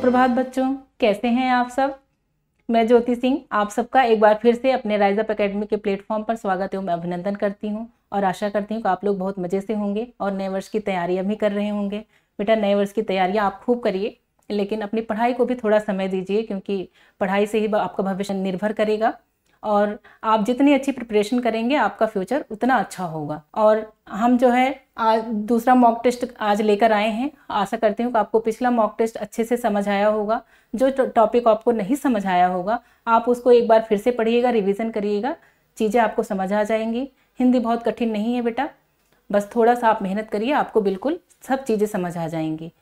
सुप्रभात बच्चों कैसे हैं आप सब मैं ज्योति सिंह आप सबका एक बार फिर से अपने राइज अप अकेडमी के प्लेटफॉर्म पर स्वागत एवं अभिनंदन करती हूं और आशा करती हूं कि आप लोग बहुत मज़े से होंगे और नए वर्ष की तैयारियां भी कर रहे होंगे बेटा नए वर्ष की तैयारियां आप खूब करिए लेकिन अपनी पढ़ाई को भी थोड़ा समय दीजिए क्योंकि पढ़ाई से ही आपका भविष्य निर्भर करेगा और आप जितनी अच्छी प्रिपरेशन करेंगे आपका फ्यूचर उतना अच्छा होगा और हम जो है आज दूसरा मॉक टेस्ट आज लेकर आए हैं आशा करती हूँ कि आपको पिछला मॉक टेस्ट अच्छे से समझ आया होगा जो टॉपिक आपको नहीं समझ आया होगा आप उसको एक बार फिर से पढ़िएगा रिविज़न करिएगा चीज़ें आपको समझ आ जाएंगी हिंदी बहुत कठिन नहीं है बेटा बस थोड़ा सा आप मेहनत करिए आपको बिल्कुल सब चीज़ें समझ आ जाएंगी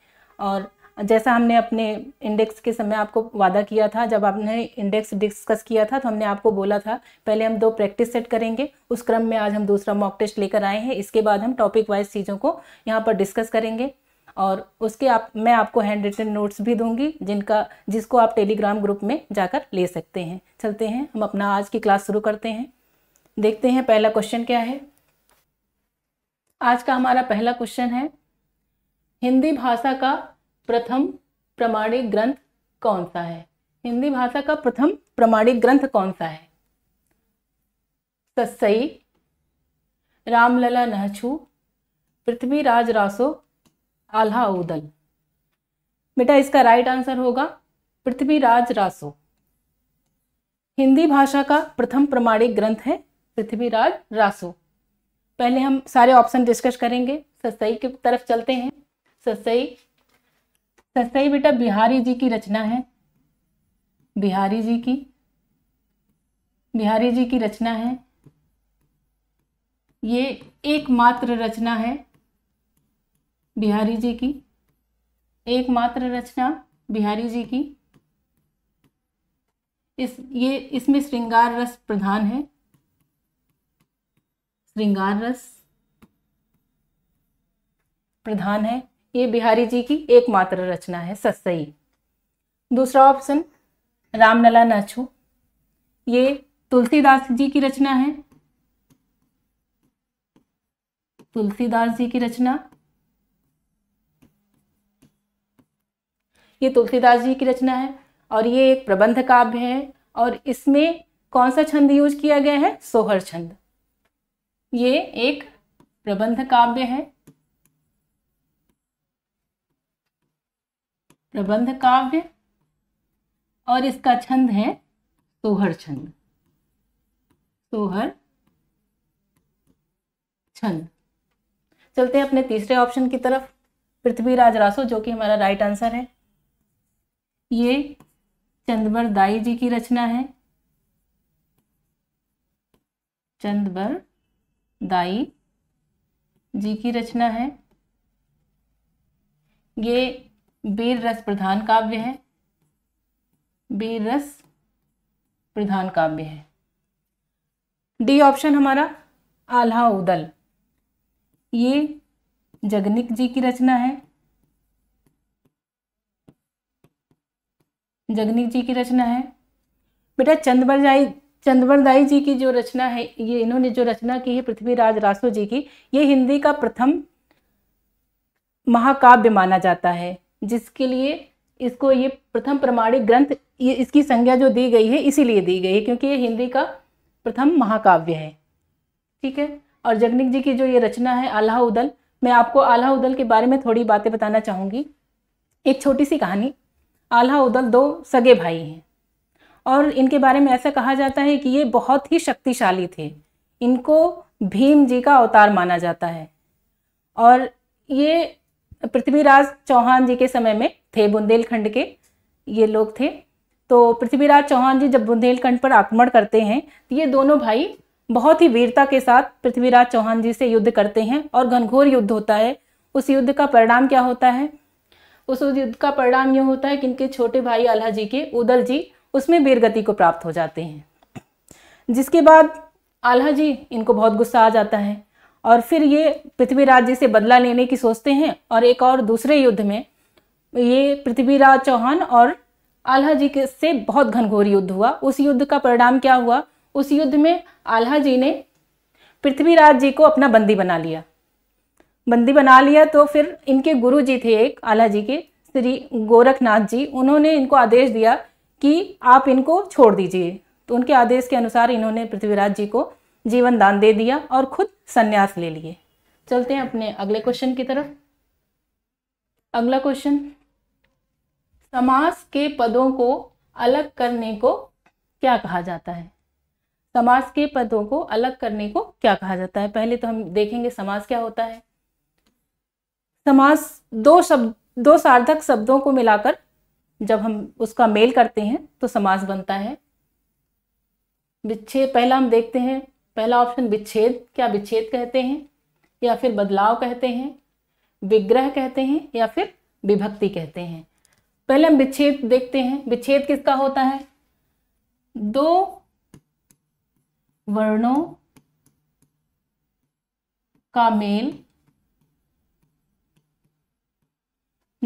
और जैसा हमने अपने इंडेक्स के समय आपको वादा किया था जब आपने इंडेक्स डिस्कस किया था तो हमने आपको बोला था पहले हम दो प्रैक्टिस सेट करेंगे उस क्रम में आज हम दूसरा मॉक टेस्ट लेकर आए हैं इसके बाद हम टॉपिक वाइज चीज़ों को यहाँ पर डिस्कस करेंगे और उसके आप मैं आपको हैंड रिटन नोट्स भी दूंगी जिनका जिसको आप टेलीग्राम ग्रुप में जाकर ले सकते हैं चलते हैं हम अपना आज की क्लास शुरू करते हैं देखते हैं पहला क्वेश्चन क्या है आज का हमारा पहला क्वेश्चन है हिंदी भाषा का प्रथम प्रमाणिक ग्रंथ कौन सा है हिंदी भाषा का प्रथम प्रमाणिक ग्रंथ कौन सा है ससई रामलला नहछू पृथ्वीराज रासो आल्हा उदल बेटा इसका राइट आंसर होगा पृथ्वीराज रासो हिंदी भाषा का प्रथम प्रमाणिक ग्रंथ है पृथ्वीराज रासो पहले हम सारे ऑप्शन डिस्कस करेंगे ससई की तरफ चलते हैं ससई सही बेटा बिहारी जी की रचना है बिहारी जी की बिहारी जी की रचना है ये एकमात्र रचना है बिहारी जी की एकमात्र रचना बिहारी जी की इस ये इसमें श्रृंगार रस प्रधान है श्रृंगार रस प्रधान है ये बिहारी जी की एकमात्र रचना है ससई दूसरा ऑप्शन रामलला नाछू ये तुलसीदास जी की रचना है तुलसीदास जी की रचना ये तुलसीदास जी की रचना है और ये एक प्रबंध काव्य है और इसमें कौन सा छंद यूज किया गया है सोहर छंद ये एक प्रबंध काव्य है प्रबंध काव्य और इसका छंद है सोहर छंद सोहर छंद चलते हैं अपने तीसरे ऑप्शन की तरफ पृथ्वीराज रासो जो कि हमारा राइट आंसर है ये चंदबर दाई जी की रचना है चंदबर दाई जी की रचना है ये बीर रस प्रधान काव्य है बीर रस प्रधान काव्य है डी ऑप्शन हमारा आल्हा उदल ये जगनिक जी की रचना है जगनिक जी की रचना है बेटा चंदबरजाई चंदवरदाई जी की जो रचना है ये इन्होंने जो रचना की है पृथ्वीराज रासो जी की ये हिंदी का प्रथम महाकाव्य माना जाता है जिसके लिए इसको ये प्रथम प्रमाणिक ग्रंथ इसकी संज्ञा जो दी गई है इसीलिए दी गई है क्योंकि ये हिंदी का प्रथम महाकाव्य है ठीक है और जगनिक जी की जो ये रचना है आल्हा उदल मैं आपको आल्हा उदल के बारे में थोड़ी बातें बताना चाहूँगी एक छोटी सी कहानी आल्हा उदल दो सगे भाई हैं और इनके बारे में ऐसा कहा जाता है कि ये बहुत ही शक्तिशाली थे इनको भीम जी का अवतार माना जाता है और ये पृथ्वीराज चौहान जी के समय में थे बुंदेलखंड के ये लोग थे तो पृथ्वीराज चौहान जी जब बुंदेलखंड पर आक्रमण करते हैं तो ये दोनों भाई बहुत ही वीरता के साथ पृथ्वीराज चौहान जी से युद्ध करते हैं और घनघोर युद्ध होता है उस युद्ध का परिणाम क्या होता है उस युद्ध का परिणाम ये होता है कि इनके छोटे भाई आल्हा जी के उदल जी उसमें वीरगति को प्राप्त हो जाते हैं जिसके बाद आल्हा जी इनको बहुत गुस्सा आ जाता है और फिर ये पृथ्वीराज जी से बदला लेने की सोचते हैं और एक और दूसरे युद्ध में ये पृथ्वीराज चौहान और आल्हा जी के से बहुत घनघोर युद्ध हुआ उस युद्ध का परिणाम क्या हुआ उस युद्ध में आल्हा जी ने पृथ्वीराज जी को अपना बंदी बना लिया बंदी बना लिया तो फिर इनके गुरु जी थे एक आल्हा जी के श्री गोरखनाथ जी उन्होंने इनको आदेश दिया कि आप इनको छोड़ दीजिए तो उनके आदेश के अनुसार इन्होंने पृथ्वीराज जी को जीवन दान दे दिया और खुद संन्यास ले लिए चलते हैं अपने अगले क्वेश्चन की तरफ अगला क्वेश्चन समास के पदों को अलग करने को क्या कहा जाता है समास के पदों को अलग करने को क्या कहा जाता है पहले तो हम देखेंगे समास क्या होता है समास दो शब्द दो सार्थक शब्दों को मिलाकर जब हम उसका मेल करते हैं तो समास बनता है पहला हम देखते हैं पहला ऑप्शन विच्छेद क्या विच्छेद कहते हैं या फिर बदलाव कहते हैं विग्रह कहते हैं या फिर विभक्ति कहते हैं पहले हम विच्छेद देखते हैं विच्छेद किसका होता है दो वर्णों का मेल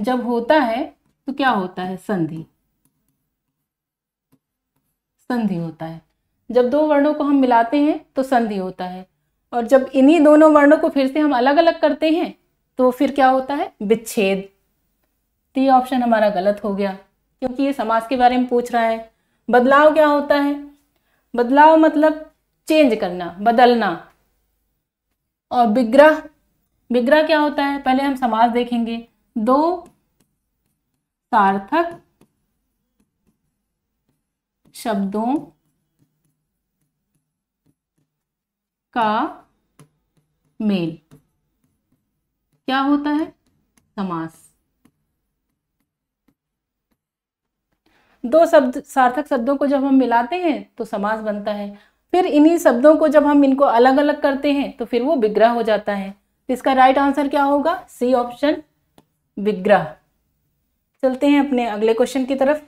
जब होता है तो क्या होता है संधि संधि होता है जब दो वर्णों को हम मिलाते हैं तो संधि होता है और जब इन्हीं दोनों वर्णों को फिर से हम अलग अलग करते हैं तो फिर क्या होता है विच्छेद तो ये ऑप्शन हमारा गलत हो गया क्योंकि ये समाज के बारे में पूछ रहा है बदलाव क्या होता है बदलाव मतलब चेंज करना बदलना और विग्रह विग्रह क्या होता है पहले हम समाज देखेंगे दो सार्थक शब्दों का मेल क्या होता है समास दो शब्द सार्थक शब्दों को जब हम मिलाते हैं तो समास बनता है फिर इन्हीं शब्दों को जब हम इनको अलग अलग करते हैं तो फिर वो विग्रह हो जाता है इसका राइट आंसर क्या होगा सी ऑप्शन विग्रह चलते हैं अपने अगले क्वेश्चन की तरफ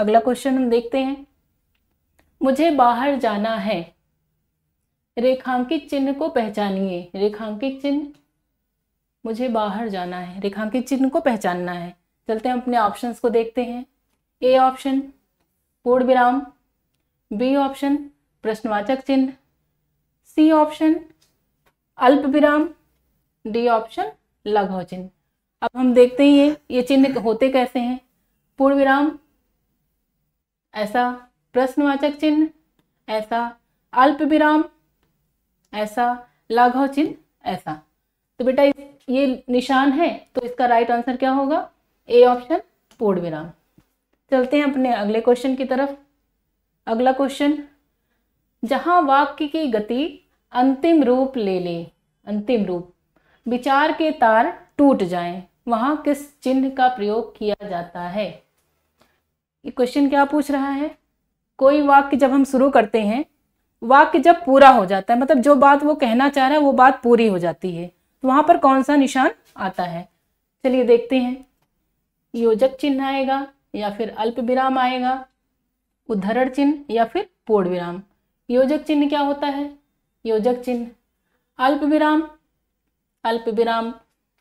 अगला क्वेश्चन हम देखते हैं मुझे बाहर जाना है रेखांकित चिन्ह को पहचानिए रेखांकित चिन्ह मुझे बाहर जाना है रेखांकित चिन्ह को पहचानना है चलते हैं अपने ऑप्शंस को देखते हैं ए ऑप्शन पूर्ण विराम बी ऑप्शन प्रश्नवाचक चिन्ह सी ऑप्शन अल्प विराम डी ऑप्शन लघु चिन्ह अब हम देखते हैं ये ये चिन्ह होते कैसे हैं पूर्ण विराम ऐसा प्रश्नवाचक चिन्ह ऐसा अल्प विराम ऐसा लाघव चिन्ह ऐसा तो बेटा ये निशान है तो इसका राइट आंसर क्या होगा ए ऑप्शन पूर्ण विराम चलते हैं अपने अगले क्वेश्चन की तरफ अगला क्वेश्चन जहां वाक्य की गति अंतिम रूप ले ले अंतिम रूप विचार के तार टूट जाएं वहां किस चिन्ह का प्रयोग किया जाता है ये क्वेश्चन क्या पूछ रहा है कोई वाक्य जब हम शुरू करते हैं वाक्य जब पूरा हो जाता है मतलब जो बात वो कहना चाह रहा है वो बात पूरी हो जाती है तो वहां पर कौन सा निशान आता है चलिए देखते हैं योजक चिन्ह आएगा या फिर अल्प विराम आएगा उद्धरण चिन्ह या फिर पूर्ण विराम योजक चिन्ह क्या होता है योजक चिन्ह अल्प विराम अल्प विराम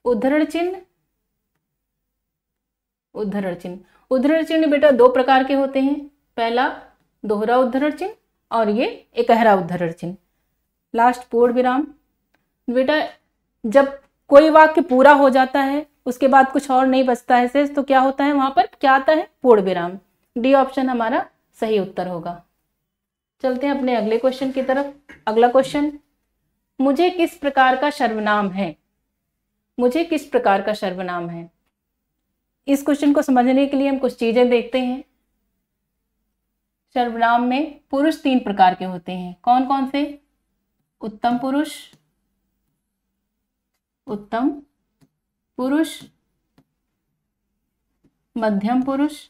उद्धरण चिन्ह उद्धरण चिन्ह उद्धरण चिन्ह बेटा दो प्रकार के होते हैं पहला दोहरा उद्धरण चिन्ह और ये एकहरा उद्धरण चिन्ह लास्ट पूर्ण विराम बेटा जब कोई वाक्य पूरा हो जाता है उसके बाद कुछ और नहीं बचता है शेष तो क्या होता है वहां पर क्या आता है पूर्ण विराम डी ऑप्शन हमारा सही उत्तर होगा चलते हैं अपने अगले क्वेश्चन की तरफ अगला क्वेश्चन मुझे किस प्रकार का सर्वनाम है मुझे किस प्रकार का सर्वनाम है इस क्वेश्चन को समझने के लिए हम कुछ चीजें देखते हैं सर्वनाम में पुरुष तीन प्रकार के होते हैं कौन कौन से उत्तम पुरुष उत्तम पुरुष मध्यम पुरुष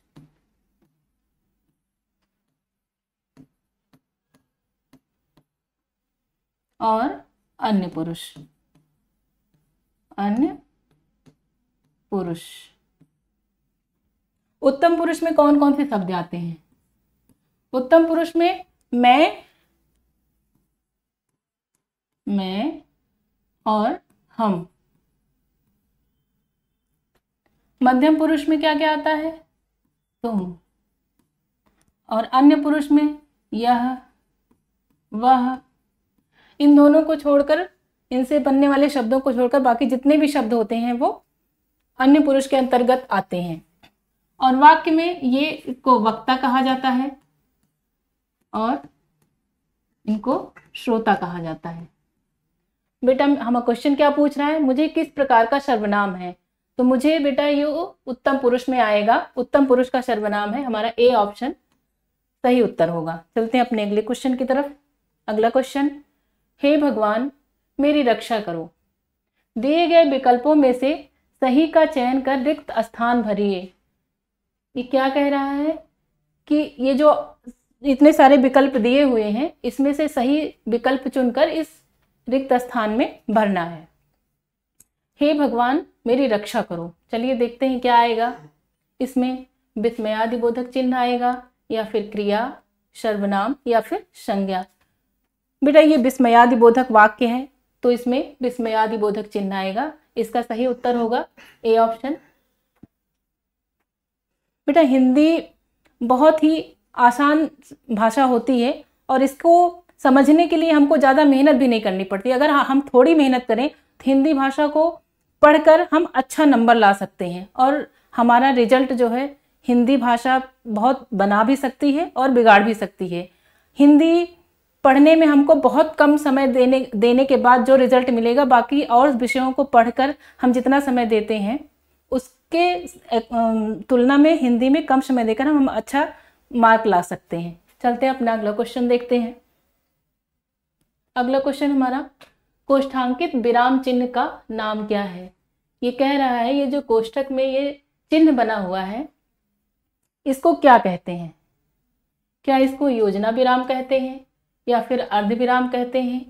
और अन्य पुरुष अन्य पुरुष उत्तम पुरुष में कौन कौन से शब्द आते हैं उत्तम पुरुष में मैं मैं और हम मध्यम पुरुष में क्या क्या आता है तुम और अन्य पुरुष में यह वह इन दोनों को छोड़कर इनसे बनने वाले शब्दों को छोड़कर बाकी जितने भी शब्द होते हैं वो अन्य पुरुष के अंतर्गत आते हैं और वाक्य में ये को वक्ता कहा जाता है और इनको श्रोता कहा जाता है बेटा हमारा क्वेश्चन क्या पूछ रहा है मुझे किस प्रकार का सर्वनाम है तो मुझे बेटा ये उत्तम पुरुष में आएगा उत्तम पुरुष का सर्वनाम है हमारा ए ऑप्शन सही उत्तर होगा चलते हैं अपने अगले क्वेश्चन की तरफ अगला क्वेश्चन हे भगवान मेरी रक्षा करो दिए गए विकल्पों में से सही का चयन कर रिक्त स्थान भरिए ये क्या कह रहा है कि ये जो इतने सारे विकल्प दिए हुए हैं इसमें से सही विकल्प चुनकर इस रिक्त स्थान में भरना है हे भगवान मेरी रक्षा करो चलिए देखते हैं क्या आएगा इसमें विस्मयादि बोधक चिन्ह आएगा या फिर क्रिया सर्वनाम या फिर संज्ञा बेटा ये विस्मयादि बोधक वाक्य है तो इसमें विस्मयादि बोधक चिन्ह आएगा इसका सही उत्तर होगा ए ऑप्शन बेटा हिंदी बहुत ही आसान भाषा होती है और इसको समझने के लिए हमको ज़्यादा मेहनत भी नहीं करनी पड़ती अगर हम थोड़ी मेहनत करें तो हिंदी भाषा को पढ़कर हम अच्छा नंबर ला सकते हैं और हमारा रिजल्ट जो है हिंदी भाषा बहुत बना भी सकती है और बिगाड़ भी सकती है हिंदी पढ़ने में हमको बहुत कम समय देने देने के बाद जो रिज़ल्ट मिलेगा बाकी और विषयों को पढ़कर हम जितना समय देते हैं उसके तुलना में हिंदी में कम समय देकर हम, हम अच्छा मार्क ला सकते हैं चलते हैं अपना अगला क्वेश्चन देखते हैं अगला क्वेश्चन हमारा कोष्ठांकित विराम चिन्ह का नाम क्या है ये कह रहा है ये जो कोष्ठक में ये चिन्ह बना हुआ है इसको क्या कहते हैं क्या इसको योजना विराम कहते हैं या फिर अर्ध विराम कहते हैं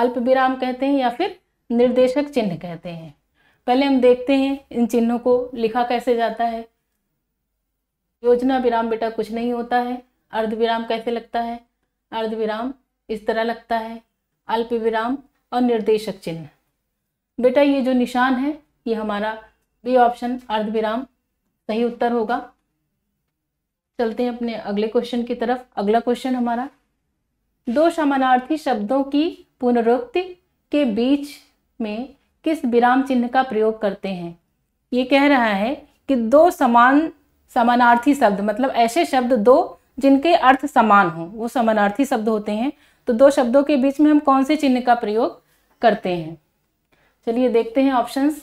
अल्प विराम कहते हैं या फिर निर्देशक चिन्ह कहते हैं पहले हम देखते हैं इन चिन्हों को लिखा कैसे जाता है योजना विराम बेटा कुछ नहीं होता है अर्ध विराम कैसे लगता है अर्ध विराम इस तरह लगता है अल्प विराम और निर्देशक चिन्ह बेटा ये जो निशान है ये हमारा बी ऑप्शन अर्ध विराम सही उत्तर होगा चलते हैं अपने अगले क्वेश्चन की तरफ अगला क्वेश्चन हमारा दो समानार्थी शब्दों की पुनरोक्ति के बीच में किस विराम चिन्ह का प्रयोग करते हैं ये कह रहा है कि दो समान समानार्थी शब्द मतलब ऐसे शब्द दो जिनके अर्थ समान हों वो समानार्थी शब्द होते हैं तो दो शब्दों के बीच में हम कौन से चिन्ह का प्रयोग करते हैं चलिए देखते हैं ऑप्शंस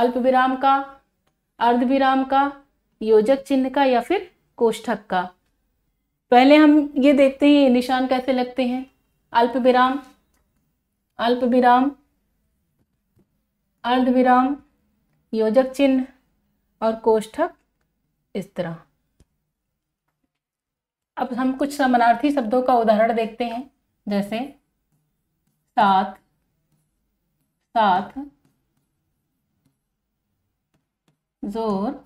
अल्प विराम का अर्ध विराम का योजक चिन्ह का या फिर कोष्ठक का पहले हम ये देखते हैं ये निशान कैसे लगते हैं अल्प विराम अल्प विराम अर्ध विराम योजक चिन्ह और कोष्ठक इस तरह अब हम कुछ समानार्थी शब्दों का उदाहरण देखते हैं जैसे साथ साथ जोर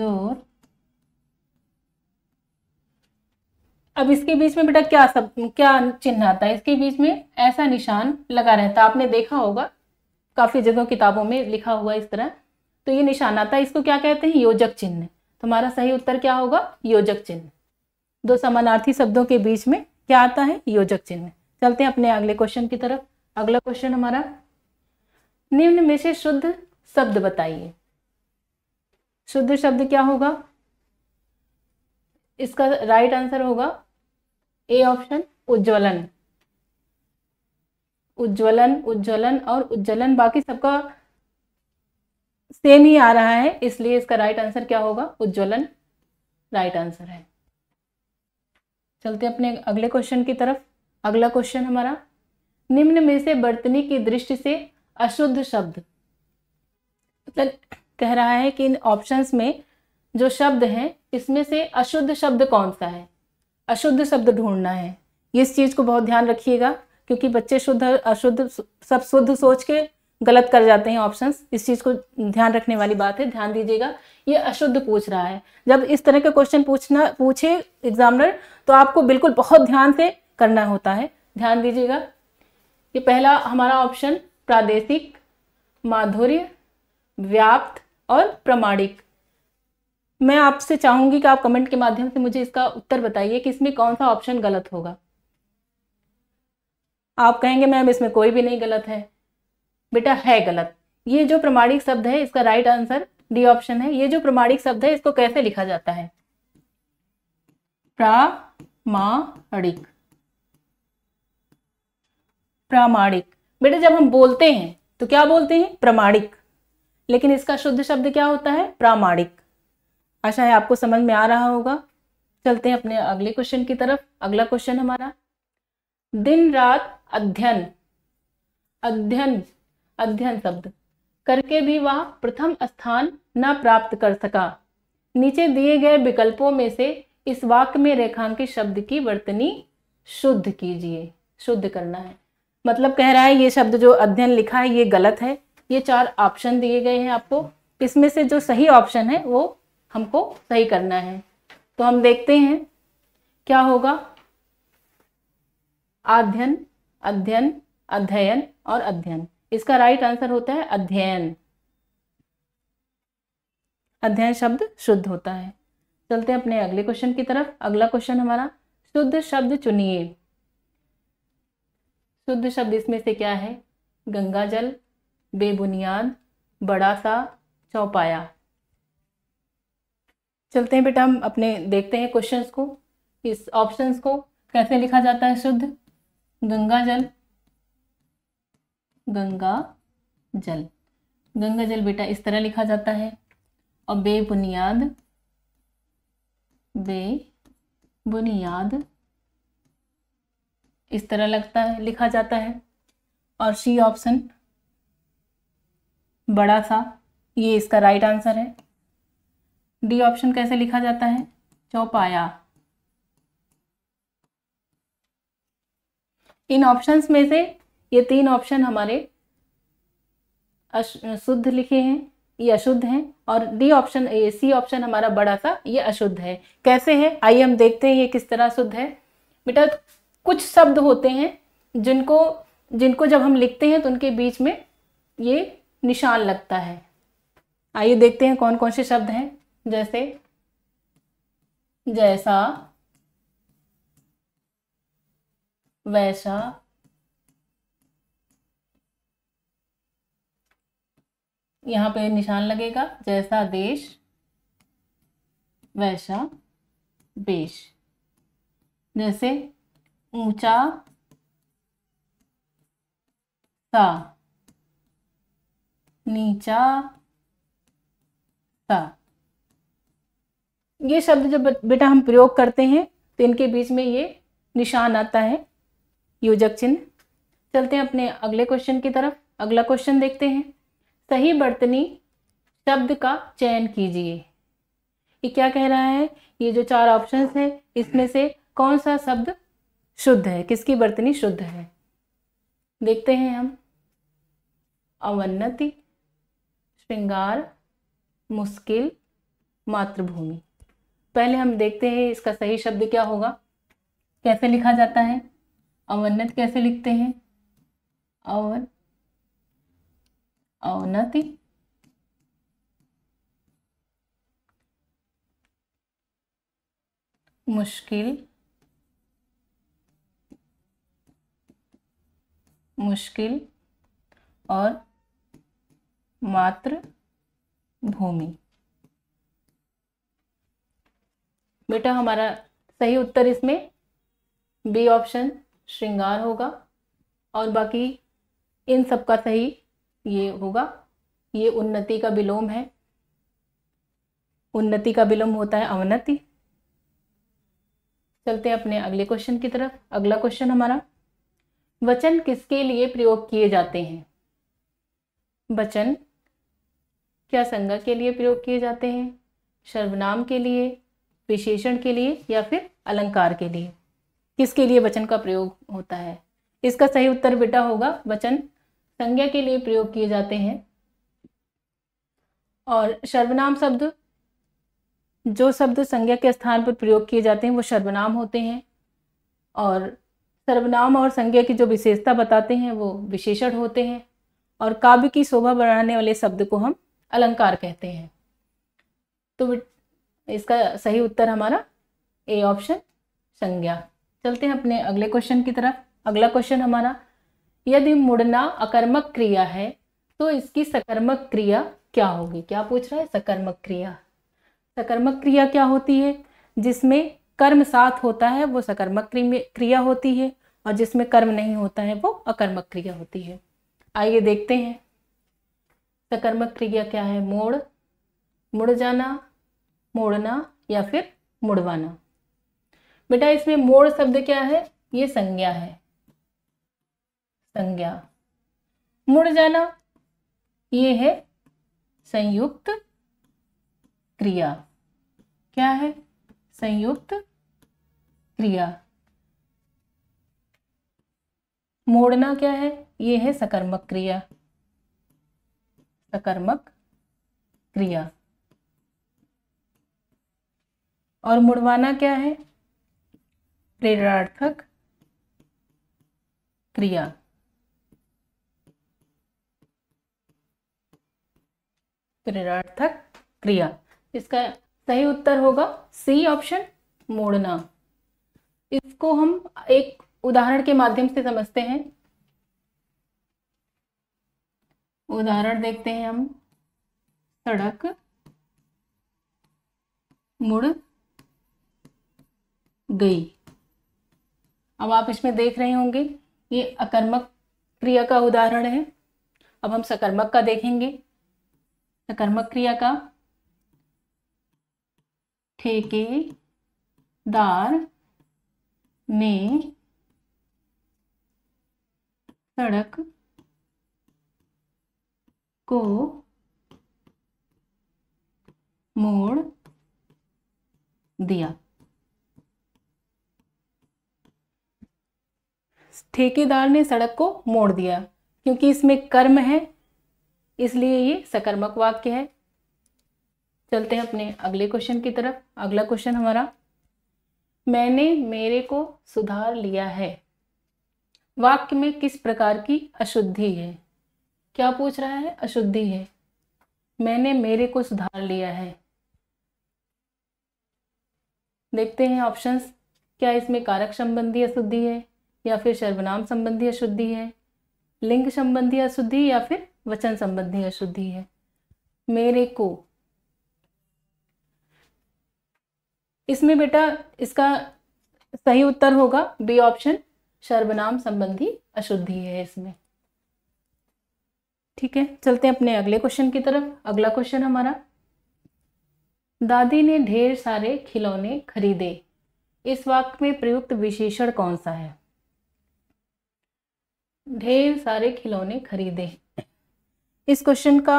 जोर अब इसके बीच में बेटा क्या सब क्या चिन्ह आता है इसके बीच में ऐसा निशान लगा रहता है आपने देखा होगा काफी जगह किताबों में लिखा हुआ इस तरह तो ये निशाना था इसको क्या कहते हैं योजक चिन्ह तो हमारा सही उत्तर क्या होगा योजक चिन्ह दो समानार्थी शब्दों के बीच में क्या आता है योजक चिन्ह चलते हैं अपने अगले क्वेश्चन की तरफ अगला क्वेश्चन हमारा निम्न में से शुद्ध शब्द बताइए शुद्ध शब्द क्या होगा इसका राइट आंसर होगा ए ऑप्शन उज्ज्वलन उज्ज्वलन उज्ज्वलन और उज्ज्वलन बाकी सबका सेम ही आ रहा है इसलिए इसका राइट आंसर क्या होगा उज्ज्वलन राइट आंसर है चलते अपने अगले क्वेश्चन की तरफ अगला क्वेश्चन हमारा निम्न में से बर्तनी की दृष्टि से अशुद्ध शब्द मतलब तो कह रहा है कि इन ऑप्शंस में जो शब्द हैं इसमें से अशुद्ध शब्द कौन सा है अशुद्ध शब्द ढूंढना है इस चीज़ को बहुत ध्यान रखिएगा क्योंकि बच्चे शुद्ध अशुद्ध सब शुद्ध सोच के गलत कर जाते हैं ऑप्शंस इस चीज़ को ध्यान रखने वाली बात है ध्यान दीजिएगा ये अशुद्ध पूछ रहा है जब इस तरह का क्वेश्चन पूछना पूछे एग्जामिनर तो आपको बिल्कुल बहुत ध्यान से करना होता है ध्यान दीजिएगा ये पहला हमारा ऑप्शन प्रादेशिक माधुर्य व्याप्त और प्रमाणिक मैं आपसे चाहूंगी कि आप कमेंट के माध्यम से मुझे इसका उत्तर बताइए कि इसमें कौन सा ऑप्शन गलत होगा आप कहेंगे मैम इसमें कोई भी नहीं गलत है बेटा है गलत ये जो प्रमाणिक शब्द है इसका राइट आंसर डी ऑप्शन है ये जो प्रमाणिक शब्द है इसको कैसे लिखा जाता है प्रामाणिक प्रामाणिक बेटा जब हम बोलते हैं तो क्या बोलते हैं प्रमाणिक लेकिन इसका शुद्ध शब्द क्या होता है प्रामाणिक आशा है आपको समझ में आ रहा होगा चलते हैं अपने अगले क्वेश्चन की तरफ अगला क्वेश्चन हमारा दिन रात अध्ययन अध्ययन अध्ययन शब्द करके भी वह प्रथम स्थान न प्राप्त कर सका नीचे दिए गए विकल्पों में से इस वाक्य में रेखांकित शब्द की वर्तनी शुद्ध कीजिए शुद्ध करना है मतलब कह रहा है ये शब्द जो अध्ययन लिखा है ये गलत है ये चार ऑप्शन दिए गए हैं आपको इसमें से जो सही ऑप्शन है वो हमको सही करना है तो हम देखते हैं क्या होगा अध्ययन अध्ययन अध्ययन और अध्ययन इसका राइट आंसर होता है अध्ययन अध्ययन शब्द शुद्ध होता है चलते हैं अपने अगले क्वेश्चन की तरफ अगला क्वेश्चन हमारा शुद्ध शब्द चुनिए शुद्ध शब्द इसमें से क्या है गंगा जल बेबुनियाद बड़ा सा चौपाया चलते हैं बेटा हम अपने देखते हैं क्वेश्चंस को इस ऑप्शंस को कैसे लिखा जाता है शुद्ध गंगा जल गंगा जल गंगा जल बेटा इस तरह लिखा जाता है और बेबुनियाद बुनियाद इस तरह लगता है लिखा जाता है और सी ऑप्शन बड़ा सा ये इसका राइट आंसर है डी ऑप्शन कैसे लिखा जाता है चौपाया इन ऑप्शंस में से ये तीन ऑप्शन हमारे शुद्ध लिखे हैं ये अशुद्ध हैं और डी ऑप्शन सी ऑप्शन हमारा बड़ा सा ये अशुद्ध है कैसे है आइए हम देखते हैं ये किस तरह शुद्ध है बेटा कुछ शब्द होते हैं जिनको जिनको जब हम लिखते हैं तो उनके बीच में ये निशान लगता है आइए देखते हैं कौन कौन से शब्द हैं जैसे जैसा वैसा यहाँ पे निशान लगेगा जैसा देश वैसा बेश जैसे ऊंचा सा नीचा सा ये शब्द जब बेटा हम प्रयोग करते हैं तो इनके बीच में ये निशान आता है योजक चिन्ह चलते हैं अपने अगले क्वेश्चन की तरफ अगला क्वेश्चन देखते हैं सही बर्तनी शब्द का चयन कीजिए ये क्या कह रहा है ये जो चार ऑप्शंस हैं इसमें से कौन सा शब्द शुद्ध है किसकी बर्तनी शुद्ध है देखते हैं हम अवन्नति श्रृंगार मुश्किल मातृभूमि पहले हम देखते हैं इसका सही शब्द क्या होगा कैसे लिखा जाता है अवन्नत कैसे लिखते हैं और अवनति मुश्किल मुश्किल और मात्र भूमि बेटा हमारा सही उत्तर इसमें बी ऑप्शन श्रृंगार होगा और बाकी इन सब का सही ये होगा ये उन्नति का विलोम है उन्नति का विलोम होता है अवनति चलते हैं अपने अगले क्वेश्चन की तरफ अगला क्वेश्चन हमारा वचन किसके लिए प्रयोग किए जाते हैं वचन क्या संज्ञा के लिए प्रयोग किए जाते हैं सर्वनाम के लिए विशेषण के लिए या फिर अलंकार के लिए किसके लिए वचन का प्रयोग होता है इसका सही उत्तर बेटा होगा वचन संज्ञा के लिए प्रयोग किए जाते हैं और सर्वनाम शब्द जो शब्द संज्ञा के स्थान पर प्रयोग किए जाते हैं वो सर्वनाम होते हैं और सर्वनाम और संज्ञा की जो विशेषता बताते हैं वो विशेषण होते हैं और काव्य की शोभा बढ़ाने वाले शब्द को हम अलंकार कहते हैं तो इसका सही उत्तर हमारा ए ऑप्शन संज्ञा चलते हैं अपने अगले क्वेश्चन की तरफ अगला क्वेश्चन हमारा यदि मुड़ना अकर्मक क्रिया है तो इसकी सकर्मक क्रिया क्या होगी क्या पूछ रहा है सकर्मक क्रिया सकर्मक क्रिया क्या होती है जिसमें कर्म साथ होता है वो सकर्मक क्रिया होती है और जिसमें कर्म नहीं होता है वो अकर्मक क्रिया होती है आइए देखते हैं सकर्मक क्रिया क्या है मोड़ मुड़ जाना मोड़ना या फिर मुड़वाना बेटा इसमें मोड़ शब्द क्या है ये संज्ञा है संज्ञा मुड़ जाना ये है संयुक्त क्रिया क्या है संयुक्त क्रिया मोड़ना क्या है ये है सकर्मक क्रिया सकर्मक क्रिया और मुड़वाना क्या है प्रेरणार्थक क्रिया प्रेरणार्थक क्रिया इसका सही उत्तर होगा सी ऑप्शन मोड़ना इसको हम एक उदाहरण के माध्यम से समझते हैं उदाहरण देखते हैं हम सड़क मुड़ गई अब आप इसमें देख रहे होंगे ये अकर्मक क्रिया का उदाहरण है अब हम सकर्मक का देखेंगे सकर्मक तो क्रिया का ठेकेदार ने सड़क को मोड़ दिया ठेकेदार ने सड़क को मोड़ दिया क्योंकि इसमें कर्म है इसलिए ये सकर्मक वाक्य है चलते हैं अपने अगले क्वेश्चन की तरफ अगला क्वेश्चन हमारा मैंने मेरे को सुधार लिया है वाक्य में किस प्रकार की अशुद्धि है क्या पूछ रहा है अशुद्धि है मैंने मेरे को सुधार लिया है देखते हैं ऑप्शंस क्या इसमें कारक संबंधी अशुद्धि है या फिर सर्वनाम संबंधी अशुद्धि है लिंग संबंधी अशुद्धि या फिर वचन संबंधी अशुद्धि है मेरे को इसमें बेटा इसका सही उत्तर होगा बी ऑप्शन सर्वनाम संबंधी अशुद्धि है इसमें ठीक है चलते हैं अपने अगले क्वेश्चन की तरफ अगला क्वेश्चन हमारा दादी ने ढेर सारे खिलौने खरीदे इस वाक्य में प्रयुक्त विशेषण कौन सा है ढेर सारे खिलौने खरीदे इस क्वेश्चन का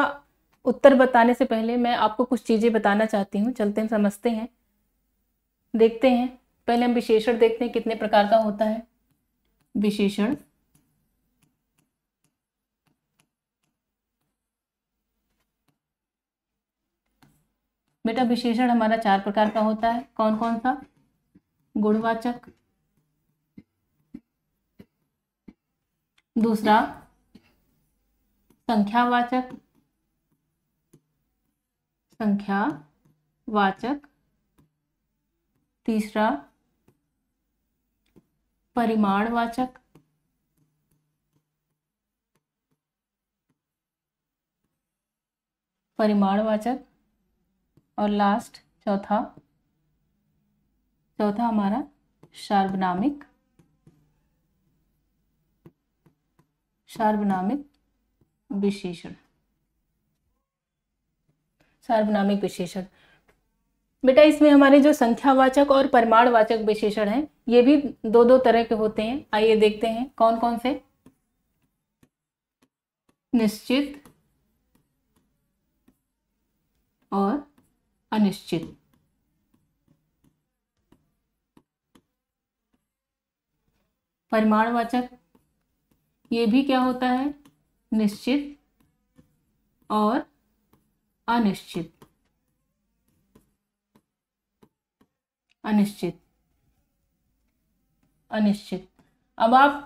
उत्तर बताने से पहले मैं आपको कुछ चीज़ें बताना चाहती हूँ चलते हैं समझते हैं देखते हैं पहले हम विशेषण देखते हैं कितने प्रकार का होता है विशेषण बेटा विशेषण हमारा चार प्रकार का होता है कौन कौन सा गुणवाचक दूसरा संख्यावाचक संख्यावाचक तीसरा परिमाणवाचक परिमाणवाचक और लास्ट चौथा चौथा हमारा सार्वनामिक सार्वनामिक विशेषण सार्वनामिक विशेषण बेटा इसमें हमारे जो संख्यावाचक और परमाणवाचक विशेषण हैं ये भी दो दो तरह के होते हैं आइए देखते हैं कौन कौन से निश्चित और अनिश्चित परमाणवाचक ये भी क्या होता है निश्चित और अनिश्चित अनिश्चित अनिश्चित अब आप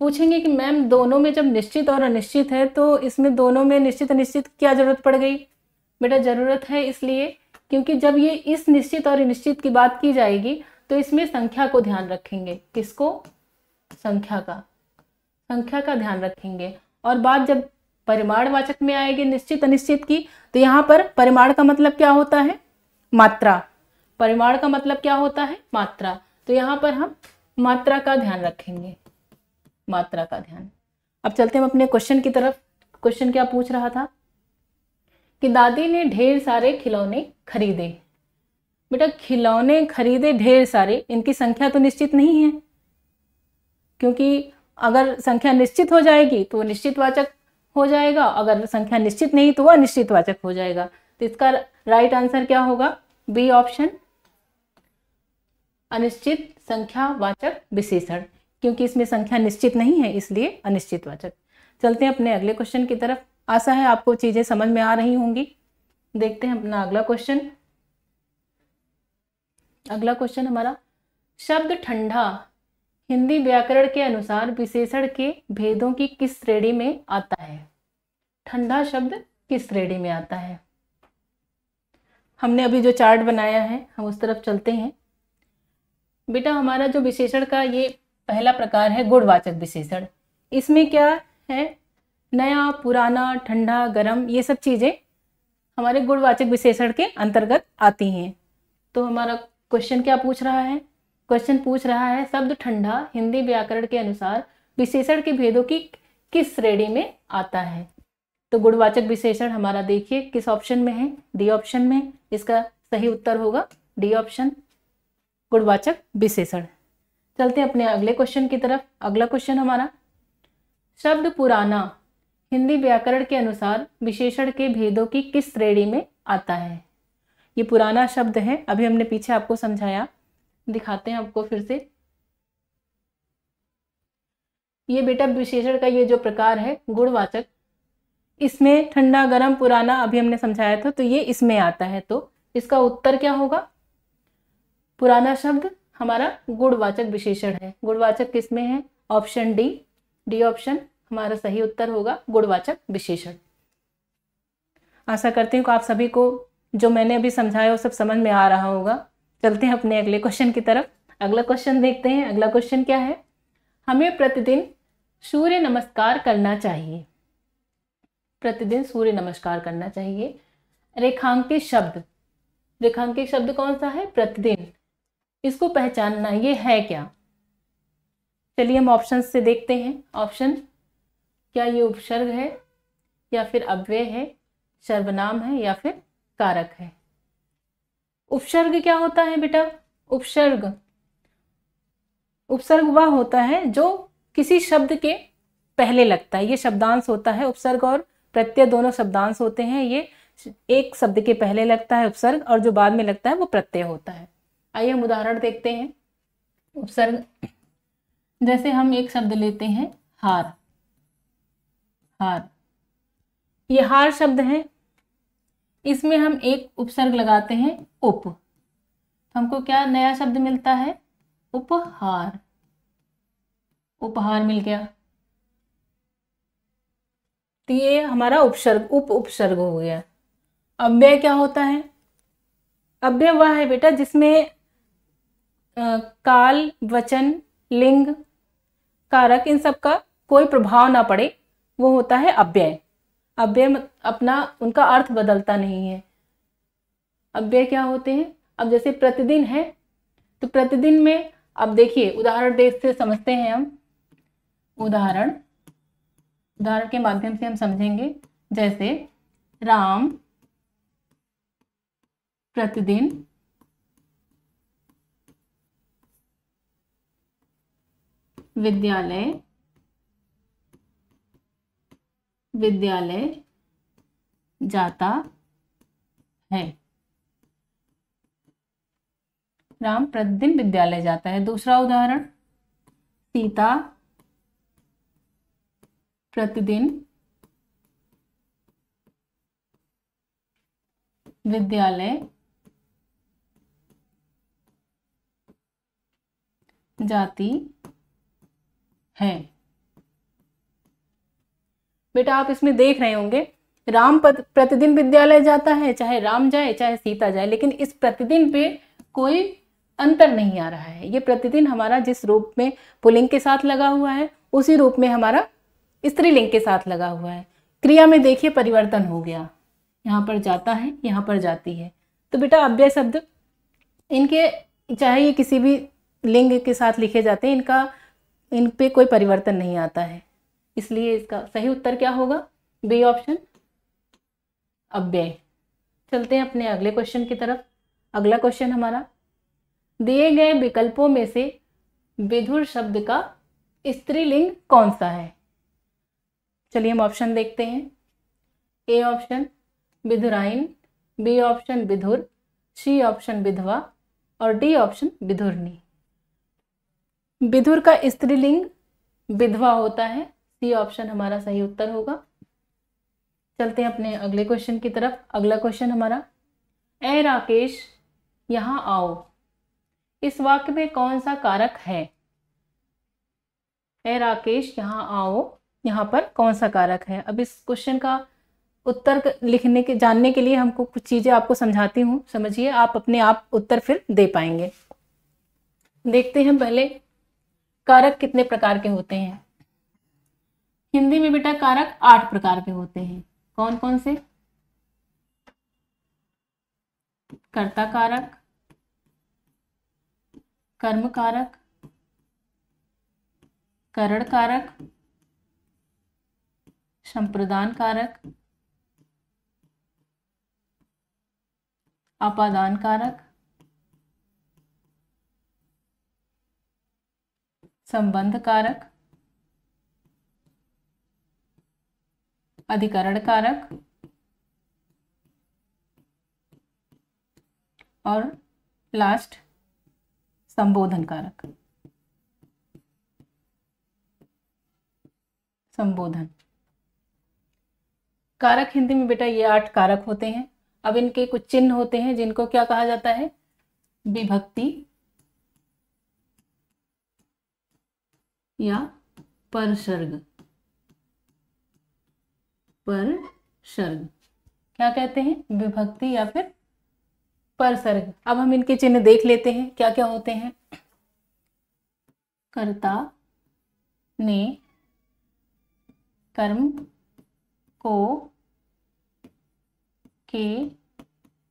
पूछेंगे कि मैम दोनों में जब निश्चित और अनिश्चित है तो इसमें दोनों में निश्चित अनिश्चित क्या ज़रूरत पड़ गई बेटा ज़रूरत है इसलिए क्योंकि जब ये इस निश्चित और अनिश्चित की बात की जाएगी तो इसमें संख्या को ध्यान रखेंगे किसको संख्या का संख्या का ध्यान रखेंगे और बात जब परिमाणवाचक में आएगी निश्चित अनिश्चित की तो यहाँ पर परिमाण का मतलब क्या होता है मात्रा परिमाण का मतलब क्या होता है मात्रा तो यहाँ पर हम मात्रा का ध्यान रखेंगे मात्रा का ध्यान अब चलते हम अपने क्वेश्चन की तरफ क्वेश्चन क्या पूछ रहा था कि दादी ने ढेर सारे खिलौने खरीदे बेटा खिलौने खरीदे ढेर सारे इनकी संख्या तो निश्चित नहीं है क्योंकि अगर संख्या निश्चित हो जाएगी तो निश्चित वाचक हो जाएगा अगर संख्या निश्चित नहीं तो वह वाचक हो जाएगा तो इसका राइट आंसर क्या होगा बी ऑप्शन अनिश्चित संख्या वाचक विशेषण क्योंकि इसमें संख्या निश्चित नहीं है इसलिए अनिश्चित वाचक चलते हैं अपने अगले क्वेश्चन की तरफ आशा है आपको चीज़ें समझ में आ रही होंगी देखते हैं अपना अगला क्वेश्चन अगला क्वेश्चन हमारा शब्द ठंडा हिंदी व्याकरण के अनुसार विशेषण के भेदों की किस श्रेणी में आता है ठंडा शब्द किस श्रेणी में आता है हमने अभी जो चार्ट बनाया है हम उस तरफ चलते हैं बेटा हमारा जो विशेषण का ये पहला प्रकार है गुणवाचक विशेषण इसमें क्या है नया पुराना ठंडा गर्म ये सब चीज़ें हमारे गुणवाचक विशेषण के अंतर्गत आती हैं तो हमारा क्वेश्चन क्या पूछ रहा है क्वेश्चन पूछ रहा है शब्द ठंडा हिंदी व्याकरण के अनुसार विशेषण के भेदों की किस श्रेणी में आता है तो गुणवाचक विशेषण हमारा देखिए किस ऑप्शन में है डी ऑप्शन में इसका सही उत्तर होगा डी ऑप्शन गुणवाचक विशेषण चलते हैं अपने अगले क्वेश्चन की तरफ अगला क्वेश्चन हमारा शब्द पुराना हिंदी व्याकरण के अनुसार विशेषण के भेदों की किस श्रेणी में आता है ये पुराना शब्द है अभी हमने पीछे आपको समझाया दिखाते हैं आपको फिर से ये बेटा विशेषण का ये जो प्रकार है गुणवाचक इसमें ठंडा गर्म पुराना अभी हमने समझाया था तो ये इसमें आता है तो इसका उत्तर क्या होगा पुराना शब्द हमारा गुणवाचक विशेषण है गुणवाचक किसमें है ऑप्शन डी डी ऑप्शन हमारा सही उत्तर होगा गुणवाचक विशेषण आशा करती हूँ आप सभी को जो मैंने अभी समझाया वो सब समझ में आ रहा होगा चलते हैं अपने अगले क्वेश्चन की तरफ अगला क्वेश्चन देखते हैं अगला क्वेश्चन क्या है हमें प्रतिदिन सूर्य नमस्कार करना चाहिए प्रतिदिन सूर्य नमस्कार करना चाहिए रेखांकित शब्द रेखांकित शब्द कौन सा है प्रतिदिन इसको पहचानना ये है क्या चलिए हम ऑप्शन से देखते हैं ऑप्शन क्या ये उपसर्ग है या फिर अव्यय है सर्वनाम है या फिर कारक है उपसर्ग क्या होता है बेटा उपसर्ग उपसर्ग वह होता है जो किसी शब्द के पहले लगता है ये शब्दांश होता है उपसर्ग और प्रत्यय दोनों शब्दांश होते हैं ये एक शब्द के पहले लगता है उपसर्ग और जो बाद में लगता है वो प्रत्यय होता है आइए हम उदाहरण देखते हैं उपसर्ग जैसे हम एक शब्द लेते हैं हार हार ये हार शब्द है इसमें हम एक उपसर्ग लगाते हैं उप तो हमको क्या नया शब्द मिलता है उपहार उपहार मिल गया तो ये हमारा उपसर्ग उप उपसर्ग हो गया अव्यय क्या होता है अव्यय वह है बेटा जिसमें आ, काल वचन लिंग कारक इन सब का कोई प्रभाव ना पड़े वो होता है अव्यय अव्यय अपना उनका अर्थ बदलता नहीं है अव्यय क्या होते हैं अब जैसे प्रतिदिन है तो प्रतिदिन में अब देखिए उदाहरण देख से समझते हैं हम उदाहरण उदाहरण के माध्यम से हम समझेंगे जैसे राम प्रतिदिन विद्यालय विद्यालय जाता है राम प्रतिदिन विद्यालय जाता है दूसरा उदाहरण सीता प्रतिदिन विद्यालय जाती है बेटा आप इसमें देख रहे होंगे राम प्रतिदिन विद्यालय जाता है चाहे राम जाए चाहे सीता जाए लेकिन इस प्रतिदिन पे कोई अंतर नहीं आ रहा है ये प्रतिदिन हमारा जिस रूप में पुलिंग के साथ लगा हुआ है उसी रूप में हमारा स्त्रीलिंग के साथ लगा हुआ है क्रिया में देखिए परिवर्तन हो गया यहाँ पर जाता है यहाँ पर जाती है तो बेटा अव्यय शब्द इनके चाहे ये किसी भी लिंग के साथ लिखे जाते हैं इनका इन पे कोई परिवर्तन नहीं आता है इसलिए इसका सही उत्तर क्या होगा बी ऑप्शन अव्यय चलते हैं अपने अगले क्वेश्चन की तरफ अगला क्वेश्चन हमारा दिए गए विकल्पों में से विधुर शब्द का स्त्रीलिंग कौन सा है चलिए हम ऑप्शन देखते हैं ए ऑप्शन विधुराइन बी ऑप्शन विधुर सी ऑप्शन विधवा और डी ऑप्शन विधुरनी विधुर का स्त्रीलिंग विधवा होता है सी ऑप्शन हमारा सही उत्तर होगा चलते हैं अपने अगले क्वेश्चन की तरफ अगला क्वेश्चन हमारा ए राकेश यहाँ आओ इस वाक्य में कौन सा कारक है ए राकेश यहाँ आओ यहाँ पर कौन सा कारक है अब इस क्वेश्चन का उत्तर लिखने के जानने के लिए हमको कुछ चीज़ें आपको समझाती हूँ समझिए आप अपने आप उत्तर फिर दे पाएंगे देखते हैं पहले कारक कितने प्रकार के होते हैं हिंदी में बेटा कारक आठ प्रकार के होते हैं कौन कौन से कर्ता कारक कर्म कारक करण कारक संप्रदान कारक अपादान कारक संबंध कारक अधिकरण कारक और लास्ट संबोधन कारक संबोधन कारक हिंदी में बेटा ये आठ कारक होते हैं अब इनके कुछ चिन्ह होते हैं जिनको क्या कहा जाता है विभक्ति या परसर्ग पर सर्ग क्या कहते हैं विभक्ति या फिर पर सर्ग अब हम इनके चिन्ह देख लेते हैं क्या क्या होते हैं कर्ता ने कर्म को के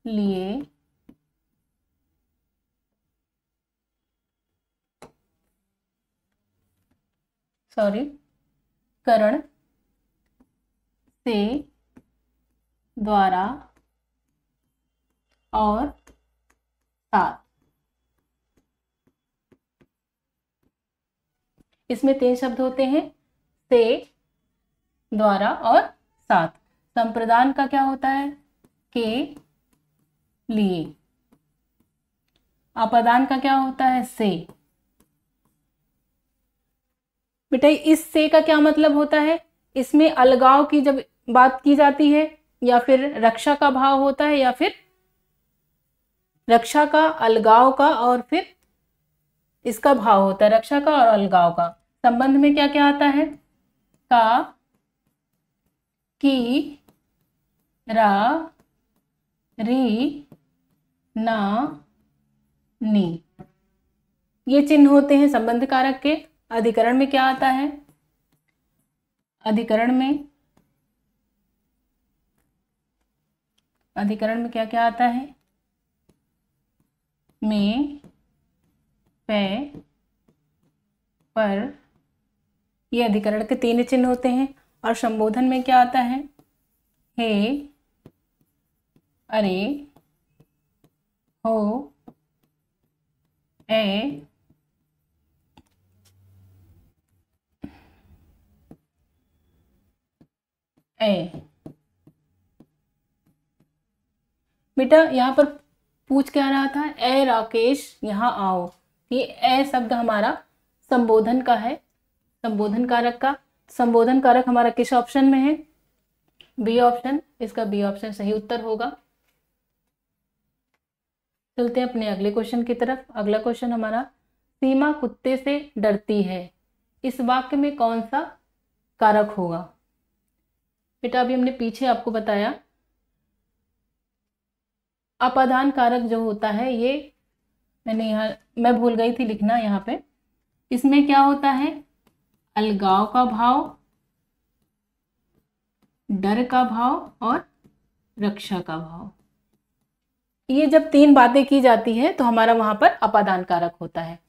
लिए सॉरी करण से द्वारा और सात इसमें तीन शब्द होते हैं से द्वारा और सात संप्रदान का क्या होता है के लिए अपदान का क्या होता है से बेटा इस से का क्या मतलब होता है इसमें अलगाव की जब बात की जाती है या फिर रक्षा का भाव होता है या फिर रक्षा का अलगाव का और फिर इसका भाव होता है रक्षा का और अलगाव का संबंध में क्या क्या आता है का की रा री ना नी ये चिन्ह होते हैं संबंध कारक के अधिकरण में क्या आता है अधिकरण में अधिकरण में क्या क्या आता है में पे पर ये अधिकरण के तीन चिन्ह होते हैं और संबोधन में क्या आता है हे अरे हो ए ए बेटा यहाँ पर पूछ क्या रहा था ए राकेश यहाँ आओ ये ए शब्द हमारा संबोधन का है संबोधन कारक का संबोधन कारक हमारा किस ऑप्शन में है बी ऑप्शन इसका बी ऑप्शन सही उत्तर होगा चलते हैं अपने अगले क्वेश्चन की तरफ अगला क्वेश्चन हमारा सीमा कुत्ते से डरती है इस वाक्य में कौन सा कारक होगा बेटा अभी हमने पीछे आपको बताया अपादान कारक जो होता है ये मैंने यहाँ मैं भूल गई थी लिखना यहाँ पे इसमें क्या होता है अलगाव का भाव डर का भाव और रक्षा का भाव ये जब तीन बातें की जाती है तो हमारा वहां पर अपादान कारक होता है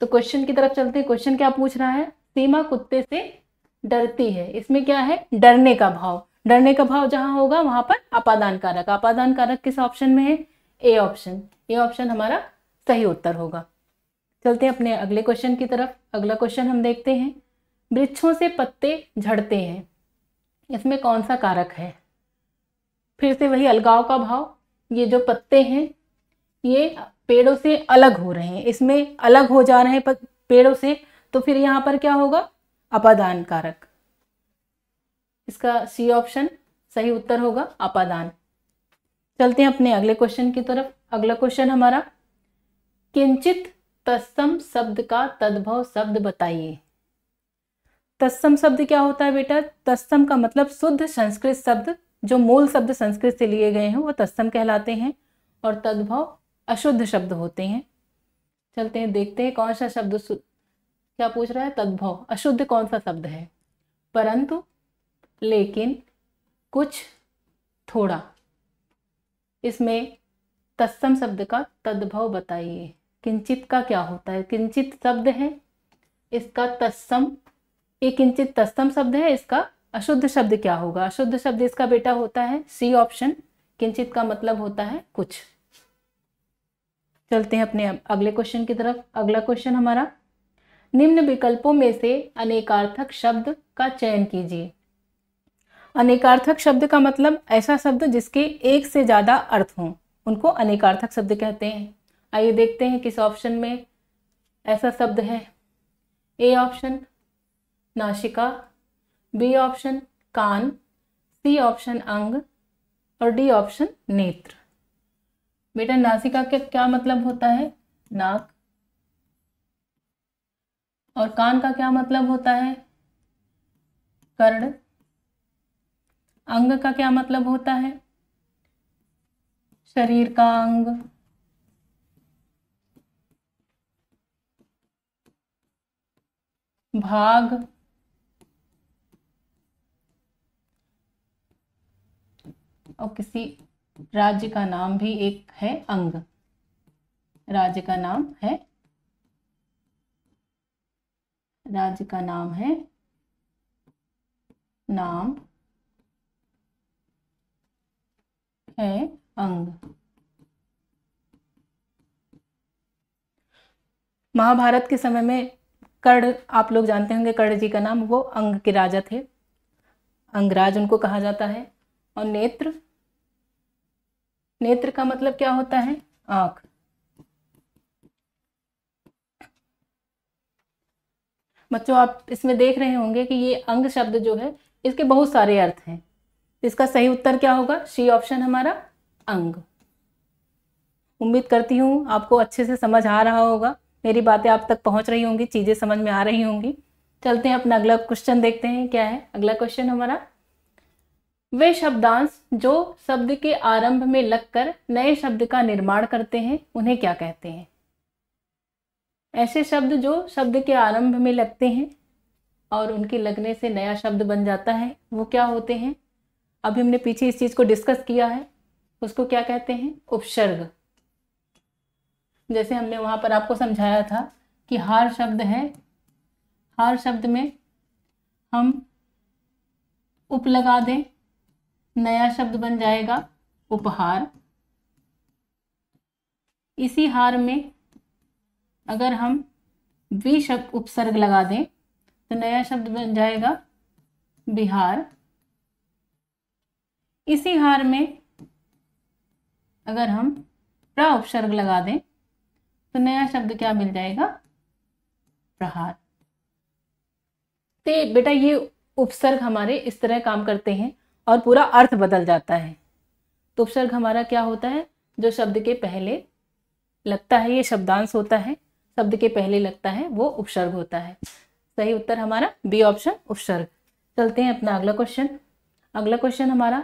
तो क्वेश्चन की तरफ चलते हैं क्वेश्चन क्या पूछ रहा है सीमा कुत्ते से डरती है इसमें क्या है डरने का भाव डरने का भाव जहां होगा वहां पर आपादान कारक आपादान कारक किस ऑप्शन में है ए ऑप्शन ए ऑप्शन हमारा सही उत्तर होगा चलते हैं अपने अगले क्वेश्चन की तरफ अगला क्वेश्चन हम देखते हैं वृक्षों से पत्ते झड़ते हैं इसमें कौन सा कारक है फिर से वही अलगाव का भाव ये जो पत्ते हैं ये पेड़ों से अलग हो रहे हैं इसमें अलग हो जा रहे हैं पेड़ों से तो फिर यहाँ पर क्या होगा अपादान कारक इसका सी ऑप्शन सही उत्तर होगा अपादान चलते हैं अपने अगले क्वेश्चन की तरफ अगला क्वेश्चन हमारा किंचित तत्सम शब्द का तद्भव शब्द बताइए तत्सम शब्द क्या होता है बेटा तत्सम का मतलब शुद्ध संस्कृत शब्द जो मूल शब्द संस्कृत से लिए गए हैं वो तस्तम कहलाते हैं और तद्भव अशुद्ध शब्द होते हैं चलते हैं देखते हैं कौन सा शब्द क्या पूछ रहा है तद्भव अशुद्ध कौन सा शब्द है परंतु लेकिन कुछ थोड़ा इसमें तत्सम शब्द का तद्भव बताइए किंचित का क्या होता है किंचित शब्द है इसका तत्सम ये किंचित तत्सम शब्द है इसका अशुद्ध शब्द क्या होगा अशुद्ध शब्द इसका बेटा होता है सी ऑप्शन किंचित का मतलब होता है कुछ चलते हैं अपने अगले क्वेश्चन की तरफ अगला क्वेश्चन हमारा निम्न विकल्पों में से अनेकार्थक शब्द का चयन कीजिए अनेकार्थक शब्द का मतलब ऐसा शब्द जिसके एक से ज़्यादा अर्थ हों उनको अनेकार्थक शब्द कहते हैं आइए देखते हैं किस ऑप्शन में ऐसा शब्द है ए ऑप्शन नाशिका बी ऑप्शन कान सी ऑप्शन अंग और डी ऑप्शन नेत्र बेटा नासिका का क्या मतलब होता है नाक और कान का क्या मतलब होता है कर्ण अंग का क्या मतलब होता है शरीर का अंग भाग और किसी राज्य का नाम भी एक है अंग राज्य का नाम है राज्य का नाम है नाम है अंग महाभारत के समय में कर्ण आप लोग जानते होंगे कर्ण जी का नाम वो अंग के राजा थे अंगराज उनको कहा जाता है और नेत्र नेत्र का मतलब क्या होता है आंख बच्चों आप इसमें देख रहे होंगे कि ये अंग शब्द जो है इसके बहुत सारे अर्थ हैं इसका सही उत्तर क्या होगा सी ऑप्शन हमारा अंग उम्मीद करती हूँ आपको अच्छे से समझ आ रहा होगा मेरी बातें आप तक पहुँच रही होंगी चीज़ें समझ में आ रही होंगी चलते हैं अपना अगला क्वेश्चन देखते हैं क्या है अगला क्वेश्चन हमारा वे शब्दांश जो शब्द के आरंभ में लगकर नए शब्द का निर्माण करते हैं उन्हें क्या कहते हैं ऐसे शब्द जो शब्द के आरंभ में लगते हैं और उनके लगने से नया शब्द बन जाता है वो क्या होते हैं अभी हमने पीछे इस चीज़ को डिस्कस किया है उसको क्या कहते हैं उपसर्ग जैसे हमने वहां पर आपको समझाया था कि हार शब्द है हार शब्द में हम उप लगा दें नया शब्द बन जाएगा उपहार इसी हार में अगर हम द्विशब्द उपसर्ग लगा दें तो नया शब्द बन जाएगा बिहार इसी हार में अगर हम प्रा उपसर्ग लगा दें तो नया शब्द क्या मिल जाएगा प्रहार ते तो बेटा ये उपसर्ग हमारे इस तरह काम करते हैं और पूरा अर्थ बदल जाता है तो उपसर्ग हमारा क्या होता है जो शब्द के पहले लगता है ये शब्दांश होता है शब्द के पहले लगता है वो उपसर्ग होता है सही उत्तर हमारा बी ऑप्शन उपसर्ग चलते हैं अपना अगला क्वेश्चन अगला क्वेश्चन हमारा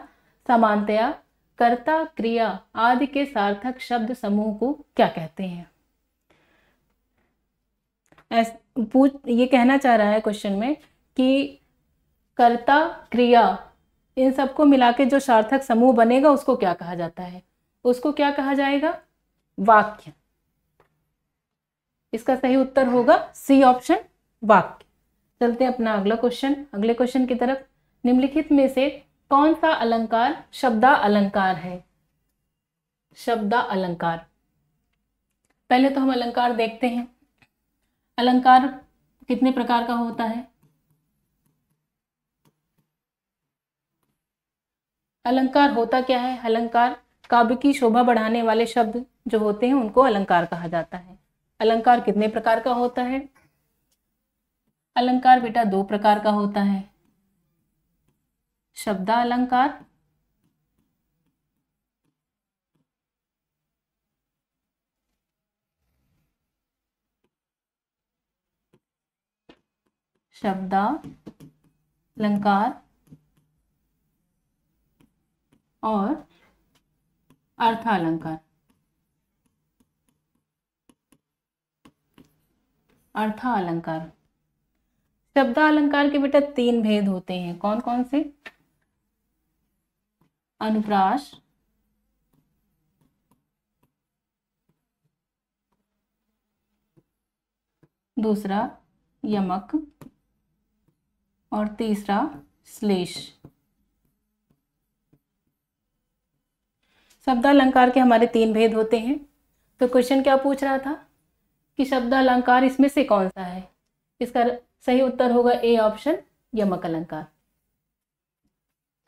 समानतया कर्ता क्रिया आदि के सार्थक शब्द समूह को क्या कहते हैं पूछ ये कहना चाह रहा है क्वेश्चन में कि कर्ता क्रिया इन सबको मिला के जो सार्थक समूह बनेगा उसको क्या कहा जाता है उसको क्या कहा जाएगा वाक्य इसका सही उत्तर होगा सी ऑप्शन वाक्य चलते हैं अपना अगला क्वेश्चन अगले क्वेश्चन की तरफ निम्नलिखित में से कौन सा अलंकार शब्दा अलंकार है शब्दा अलंकार पहले तो हम अलंकार देखते हैं अलंकार कितने प्रकार का होता है अलंकार होता क्या है अलंकार काव्य की शोभा बढ़ाने वाले शब्द जो होते हैं उनको अलंकार कहा जाता है अलंकार कितने प्रकार का होता है अलंकार बेटा दो प्रकार का होता है शब्दालंकार शब्दालंकार और अर्थालंकार अर्थालंकार अलंकार शब्द अलंकार के बेटा तीन भेद होते हैं कौन कौन से अनुप्राश दूसरा यमक और तीसरा श्लेष शब्दालंकार के हमारे तीन भेद होते हैं तो क्वेश्चन क्या पूछ रहा था कि शब्दालंकार इसमें से कौन सा है इसका सही उत्तर होगा ए ऑप्शन यमक अलंकार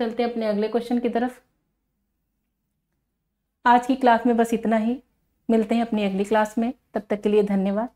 चलते हैं अपने अगले क्वेश्चन की तरफ आज की क्लास में बस इतना ही मिलते हैं अपनी अगली क्लास में तब तक के लिए धन्यवाद